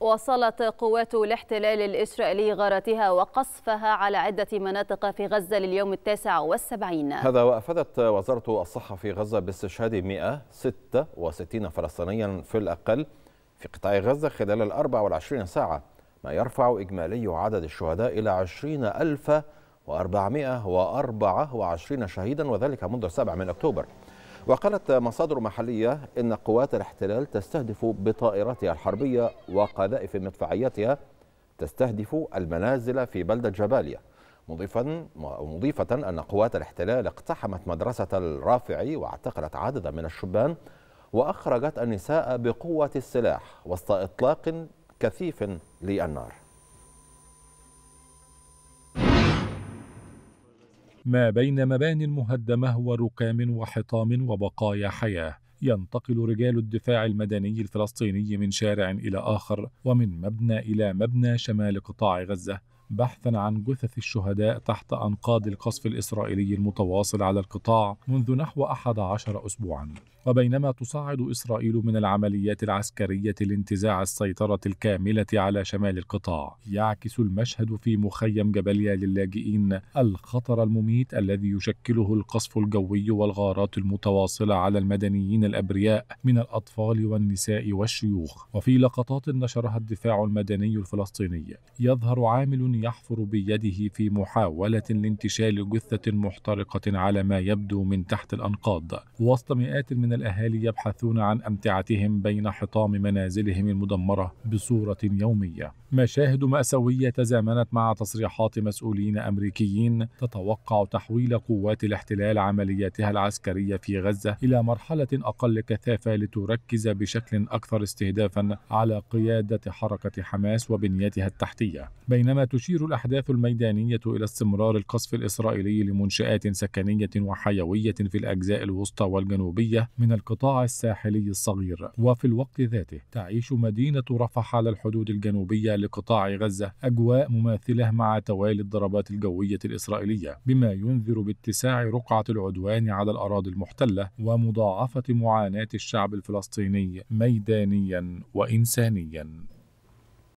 وصلت قوات الاحتلال الإسرائيلي غارتها وقصفها على عدة مناطق في غزة لليوم التاسع والسبعين هذا وأفادت وزارة الصحة في غزة باستشهاد 166 فلسطينيا في الأقل في قطاع غزة خلال ال 24 ساعة ما يرفع إجمالي عدد الشهداء إلى 20424 شهيدا وذلك منذ 7 من أكتوبر وقالت مصادر محلية إن قوات الاحتلال تستهدف بطائراتها الحربية وقذائف مدفعيتها تستهدف المنازل في بلدة جباليا مضيفا مضيفة أن قوات الاحتلال اقتحمت مدرسة الرافعي واعتقلت عددا من الشبان وأخرجت النساء بقوة السلاح وسط إطلاق كثيف للنار ما بين مبان مهدمة وركام وحطام وبقايا حياة ينتقل رجال الدفاع المدني الفلسطيني من شارع إلى آخر ومن مبنى إلى مبنى شمال قطاع غزة بحثا عن جثث الشهداء تحت أنقاض القصف الإسرائيلي المتواصل على القطاع منذ نحو 11 أسبوعاً وبينما تصعد إسرائيل من العمليات العسكرية لانتزاع السيطرة الكاملة على شمال القطاع يعكس المشهد في مخيم جبليا للاجئين الخطر المميت الذي يشكله القصف الجوي والغارات المتواصلة على المدنيين الأبرياء من الأطفال والنساء والشيوخ وفي لقطات نشرها الدفاع المدني الفلسطيني يظهر عامل يحفر بيده في محاولة لانتشال جثة محترقة على ما يبدو من تحت الأنقاض وسط مئات من الأهالي يبحثون عن أمتعتهم بين حطام منازلهم المدمرة بصورة يومية مشاهد مأساوية تزامنت مع تصريحات مسؤولين أمريكيين تتوقع تحويل قوات الاحتلال عملياتها العسكرية في غزة إلى مرحلة أقل كثافة لتركز بشكل أكثر استهدافا على قيادة حركة حماس وبنيتها التحتية بينما تشير الأحداث الميدانية إلى استمرار القصف الإسرائيلي لمنشآت سكنية وحيوية في الأجزاء الوسطى والجنوبية من من القطاع الساحلي الصغير وفي الوقت ذاته تعيش مدينة رفح على الحدود الجنوبية لقطاع غزة أجواء مماثلة مع توالي الضربات الجوية الإسرائيلية بما ينذر باتساع رقعة العدوان على الأراضي المحتلة ومضاعفة معاناة الشعب الفلسطيني ميدانيا وإنسانيا